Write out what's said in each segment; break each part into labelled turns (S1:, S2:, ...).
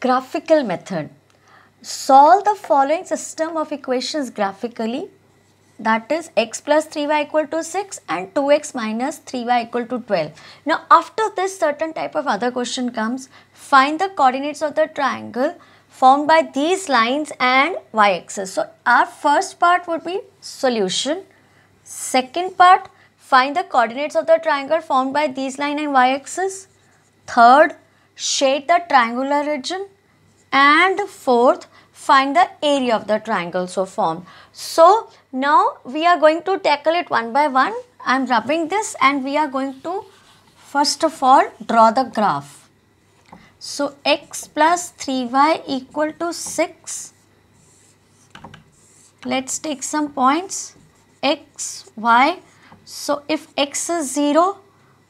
S1: graphical method. Solve the following system of equations graphically that is x plus 3y equal to 6 and 2x minus 3y equal to 12. Now after this certain type of other question comes, find the coordinates of the triangle formed by these lines and y-axis. So our first part would be solution. Second part, find the coordinates of the triangle formed by these line and y-axis. Third, shade the triangular region and fourth find the area of the triangle so formed. So now we are going to tackle it one by one. I am rubbing this and we are going to first of all draw the graph. So x plus 3y equal to 6. Let's take some points x, y. So if x is 0,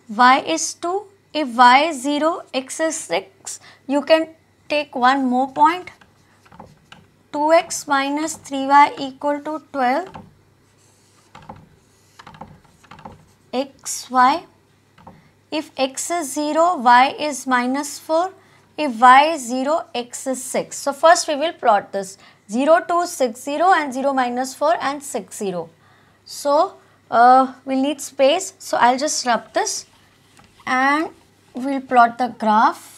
S1: y is 2 if y is 0, x is 6, you can take one more point. 2x minus 3y equal to 12. x, y. If x is 0, y is minus 4. If y is 0, x is 6. So, first we will plot this 0, 2, 6, 0 and 0 minus 4 and 6, 0. So, uh, we will need space. So, I will just rub this and we'll plot the graph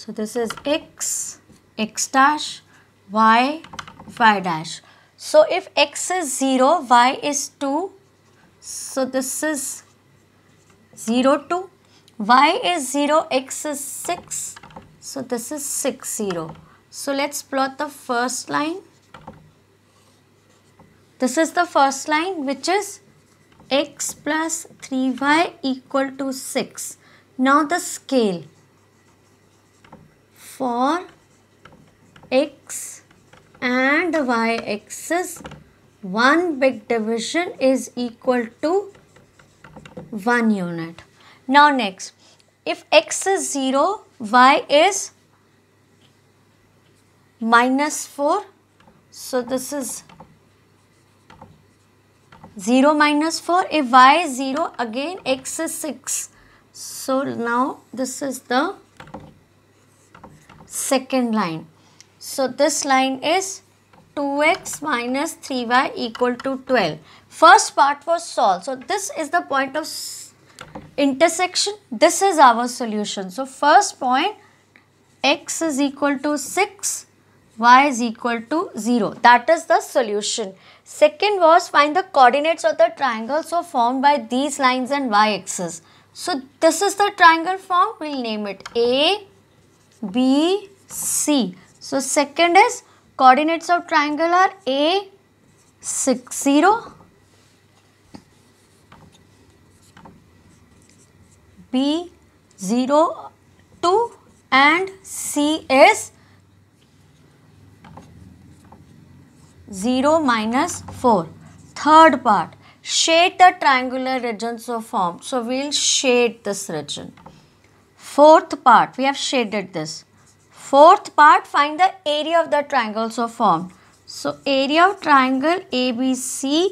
S1: So this is x, x dash, y, y dash. So if x is 0, y is 2. So this is 0, 2. y is 0, x is 6. So this is 6, 0. So let's plot the first line. This is the first line which is x plus 3y equal to 6. Now the scale for x and y axis one big division is equal to 1 unit. Now next if x is 0 y is minus 4 so this is 0 minus 4 if y is 0 again x is 6 so now this is the second line. So this line is 2x minus 3y equal to 12. First part was solved. So this is the point of intersection. This is our solution. So first point x is equal to 6 y is equal to 0. That is the solution. Second was find the coordinates of the triangle so formed by these lines and y-axis. So this is the triangle form. We'll name it A, B, C. So second is coordinates of triangle are A, 6, 0, B, 0, 2 and C is 0 minus 4. Third part, shade the triangular regions so form. So, we will shade this region. Fourth part, we have shaded this. Fourth part, find the area of the triangle so formed. So, area of triangle ABC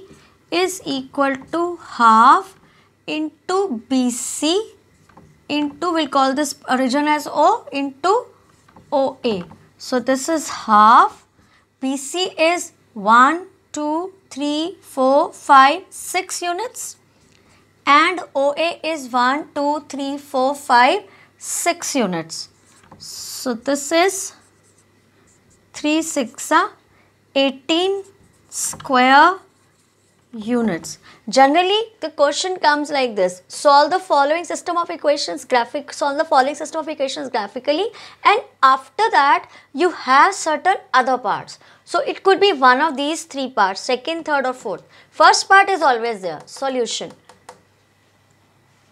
S1: is equal to half into BC into, we'll call this region as O, into OA. So, this is half. BC is 1, 2, 3, 4, 5, 6 units. And OA is 1, 2, 3, 4, 5, 6 units. So this is 3 6 18 square units. Generally the question comes like this. Solve the following system of equations graphic solve the following system of equations graphically and after that you have certain other parts. So it could be one of these three parts second third or fourth. First part is always there solution.